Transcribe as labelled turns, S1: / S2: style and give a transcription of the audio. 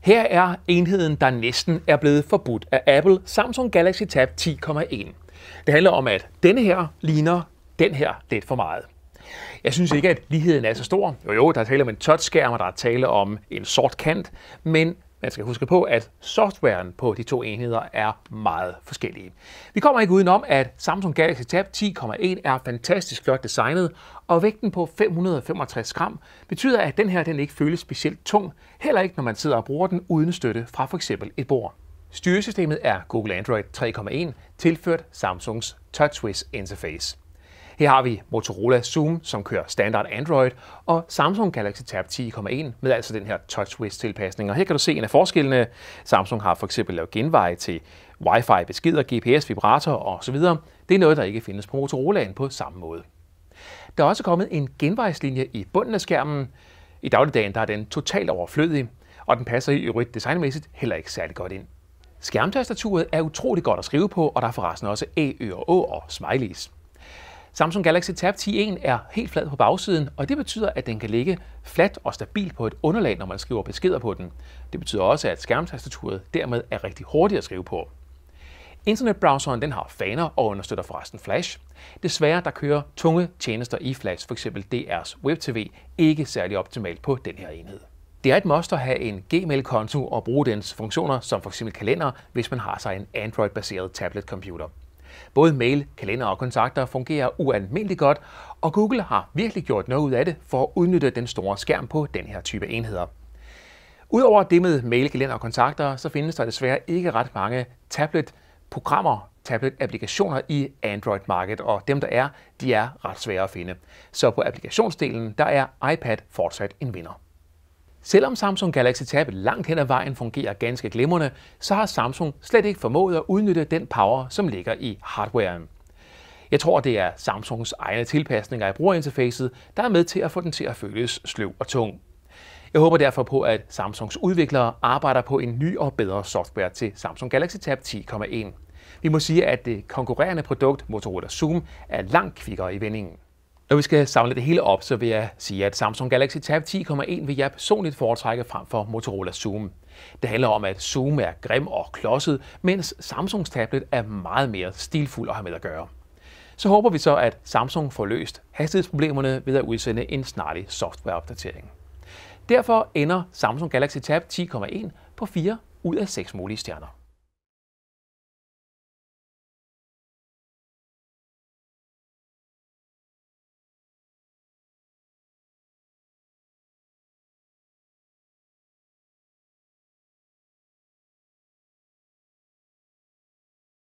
S1: Her er enheden, der næsten er blevet forbudt af Apple, Samsung Galaxy Tab 10,1. Det handler om, at denne her ligner den her lidt for meget. Jeg synes ikke, at ligheden er så stor. Jo jo, der er tale om en touchskærm, og der er tale om en sort kant, men man skal huske på, at softwaren på de to enheder er meget forskellige. Vi kommer ikke udenom, at Samsung Galaxy Tab 10.1 er fantastisk flot designet, og vægten på 565 gram betyder, at den her den ikke føles specielt tung, heller ikke når man sidder og bruger den uden støtte fra f.eks. et bord. Styresystemet er Google Android 3.1, tilført Samsungs TouchWiz interface. Her har vi Motorola Zoom, som kører standard Android, og Samsung Galaxy Tab 10.1 med altså den her TouchWiz tilpasning. Og her kan du se en af forskellene. Samsung har for eksempel lavet genveje til Wi-Fi beskeder, GPS, vibrator osv. Det er noget, der ikke findes på Motorolaen på samme måde. Der er også kommet en genvejslinje i bunden af skærmen. I dagligdagen der er den totalt overflødig, og den passer i øvrigt designmæssigt heller ikke særlig godt ind. Skærmtastaturet er utrolig godt at skrive på, og der er forresten også æ, ø og å og smileys. Samsung Galaxy Tab 10.1 er helt flad på bagsiden, og det betyder, at den kan ligge fladt og stabilt på et underlag, når man skriver beskeder på den. Det betyder også, at skærmtastaturet dermed er rigtig hurtigt at skrive på. Internetbrowseren den har faner og understøtter forresten Flash. Desværre der kører tunge tjenester i Flash, f.eks. DR's WebTV, ikke særlig optimalt på den her enhed. Det er et must at have en Gmail-konto og bruge dens funktioner som f.eks. kalender, hvis man har sig en Android-baseret tablet-computer. Både mail, kalender og kontakter fungerer ualmindeligt godt, og Google har virkelig gjort noget ud af det for at udnytte den store skærm på den her type enheder. Udover det med mail, kalender og kontakter, så findes der desværre ikke ret mange tablet-programmer, tablet-applikationer i Android-markedet, og dem der er, de er ret svære at finde. Så på applikationsdelen, der er iPad fortsat en vinder. Selvom Samsung Galaxy Tab langt hen ad vejen fungerer ganske glimrende, så har Samsung slet ikke formået at udnytte den power, som ligger i hardwaren. Jeg tror, det er Samsungs egne tilpasninger i brugerinterfacet, der er med til at få den til at føles sløv og tung. Jeg håber derfor på, at Samsungs udviklere arbejder på en ny og bedre software til Samsung Galaxy Tab 10.1. Vi må sige, at det konkurrerende produkt Motorola Zoom er langt kvikkere i vendingen. Når vi skal samle det hele op, så vil jeg sige, at Samsung Galaxy Tab 10.1 vil jeg personligt foretrække frem for Motorola Zoom. Det handler om, at Zoom er grim og klodset, mens Samsungs tablet er meget mere stilfuld at have med at gøre. Så håber vi så, at Samsung får løst hastighedsproblemerne ved at udsende en snarlig softwareopdatering. Derfor ender Samsung Galaxy Tab 10.1 på 4 ud af 6 mulige stjerner.